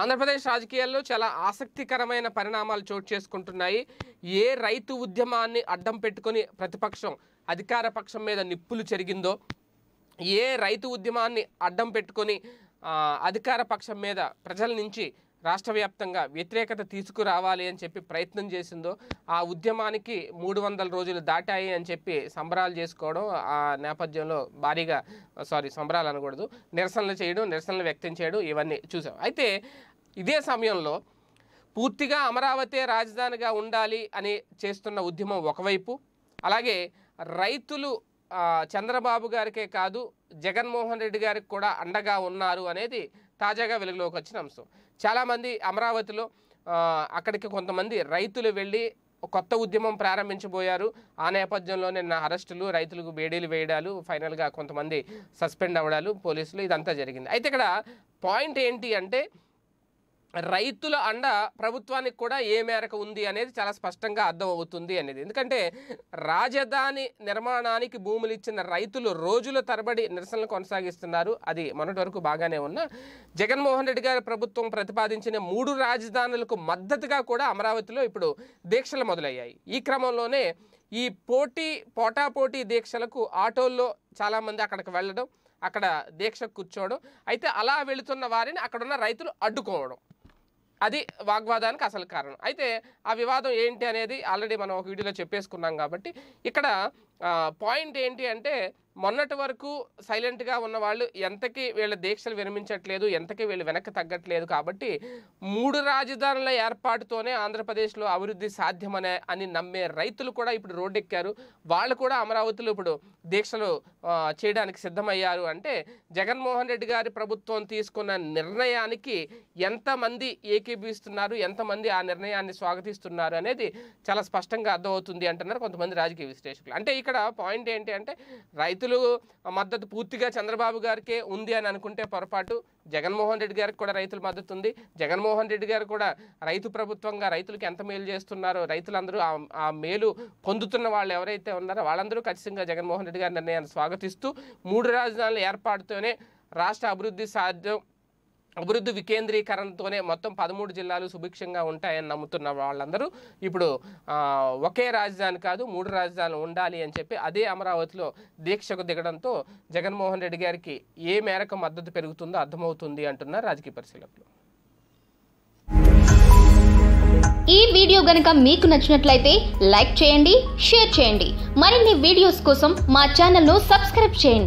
ఆంధ్రప్రదేశ్ రాజకీయాల్లో చాలా ఆసక్తికరమైన పరిణామాలు చోటు చేసుకుంటున్నాయి ఏ రైతు ఉద్యమాన్ని అడ్డం పెట్టుకొని ప్రతిపక్షం అధికార పక్షం మీద నిప్పులు జరిగిందో ఏ రైతు ఉద్యమాన్ని అడ్డం పెట్టుకొని అధికార పక్షం మీద ప్రజల నుంచి రాష్ట్ర వ్యాప్తంగా వ్యతిరేకత తీసుకురావాలి అని చెప్పి ప్రయత్నం చేసిందో ఆ ఉద్యమానికి మూడు వందల రోజులు దాటాయి అని చెప్పి సంబరాలు చేసుకోవడం ఆ నేపథ్యంలో భారీగా సారీ సంబరాలు అనకూడదు నిరసనలు చేయడం నిరసనలు వ్యక్తం చేయడం ఇవన్నీ చూసాం అయితే ఇదే సమయంలో పూర్తిగా అమరావతి రాజధానిగా ఉండాలి అని చేస్తున్న ఉద్యమం ఒకవైపు అలాగే రైతులు చంద్రబాబు గారికే కాదు జగన్మోహన్ రెడ్డి గారికి కూడా అండగా ఉన్నారు అనేది తాజాగా వెలుగులోకి వచ్చిన అంశం చాలామంది అమరావతిలో అక్కడికి కొంతమంది రైతులు వెళ్ళి కొత్త ఉద్యమం ప్రారంభించబోయారు ఆ నేపథ్యంలో నిన్న అరెస్టులు రైతులకు బేడీలు వేయడాలు ఫైనల్గా కొంతమంది సస్పెండ్ అవ్వడాలు పోలీసులు ఇదంతా జరిగింది అయితే ఇక్కడ పాయింట్ ఏంటి అంటే రైతుల అండ ప్రభుత్వానికి కూడా ఏ మేరకు ఉంది అనేది చాలా స్పష్టంగా అర్థమవుతుంది అనేది ఎందుకంటే రాజధాని నిర్మాణానికి భూములు ఇచ్చిన రైతులు రోజుల తరబడి నిరసనలు కొనసాగిస్తున్నారు అది మొన్నటి వరకు బాగానే ఉన్న జగన్మోహన్ రెడ్డి గారి ప్రభుత్వం ప్రతిపాదించిన మూడు రాజధానులకు మద్దతుగా కూడా అమరావతిలో ఇప్పుడు దీక్షలు మొదలయ్యాయి ఈ క్రమంలోనే ఈ పోటీ పోటాపోటీ దీక్షలకు ఆటోల్లో చాలామంది అక్కడికి వెళ్ళడం అక్కడ దీక్ష కూర్చోవడం అయితే అలా వెళుతున్న వారిని అక్కడున్న రైతులు అడ్డుకోవడం అది వాగ్వాదానికి అసలు కారణం అయితే ఆ వివాదం ఏంటి అనేది ఆల్రెడీ మనం ఒక వీడియోలో చెప్పేసుకున్నాం కాబట్టి ఇక్కడ పాయింట్ ఏంటి అంటే మొన్నటి వరకు సైలెంట్గా ఉన్న వాళ్ళు ఎంతకి వీళ్ళ దీక్షలు విరమించట్లేదు ఎంతకి వీళ్ళు వెనక్కి తగ్గట్లేదు కాబట్టి మూడు రాజధానుల ఏర్పాటుతోనే ఆంధ్రప్రదేశ్లో అభివృద్ధి సాధ్యమనే అని నమ్మే రైతులు కూడా ఇప్పుడు రోడ్డెక్కారు వాళ్ళు కూడా అమరావతిలో ఇప్పుడు దీక్షలు చేయడానికి సిద్ధమయ్యారు అంటే జగన్మోహన్ రెడ్డి గారి ప్రభుత్వం తీసుకున్న నిర్ణయానికి ఎంతమంది ఏకీభిస్తున్నారు ఎంతమంది ఆ నిర్ణయాన్ని స్వాగతిస్తున్నారు అనేది చాలా స్పష్టంగా అర్థమవుతుంది అంటున్నారు కొంతమంది రాజకీయ విశ్లేషకులు అంటే ఇక్కడ పాయింట్ ఏంటి అంటే రైతు రైతులు మద్దతు పూర్తిగా చంద్రబాబు గారికే ఉంది అని అనుకుంటే పొరపాటు జగన్మోహన్ రెడ్డి గారికి కూడా రైతుల మద్దతు ఉంది జగన్మోహన్ రెడ్డి గారు కూడా రైతు ప్రభుత్వంగా రైతులకు ఎంత మేలు చేస్తున్నారో రైతులందరూ ఆ మేలు పొందుతున్న వాళ్ళు ఎవరైతే ఉన్నారో వాళ్ళందరూ ఖచ్చితంగా జగన్మోహన్ రెడ్డి గారి నిర్ణయాన్ని స్వాగతిస్తూ మూడు రాజధానుల ఏర్పాటుతోనే రాష్ట్ర అభివృద్ధి సాధ్యం అభివృద్ధి వికేంద్రీకరణతోనే మొత్తం పదమూడు జిల్లాలు సుభిక్షంగా ఉంటాయని నమ్ముతున్న వాళ్ళందరూ ఇప్పుడు ఒకే రాజధాని కాదు మూడు రాజధానులు ఉండాలి అని చెప్పి అదే అమరావతిలో దీక్షకు దిగడంతో జగన్మోహన్ రెడ్డి గారికి ఏ మేరకు మద్దతు పెరుగుతుందో అర్థమవుతుంది అంటున్నారు రాజకీయ పరిశీలకులు ఈ వీడియో గనక మీకు నచ్చినట్లయితే లైక్ చేయండి షేర్ చేయండి మరిన్ని వీడియోస్ కోసం మా ఛానల్ను సబ్స్క్రైబ్ చేయండి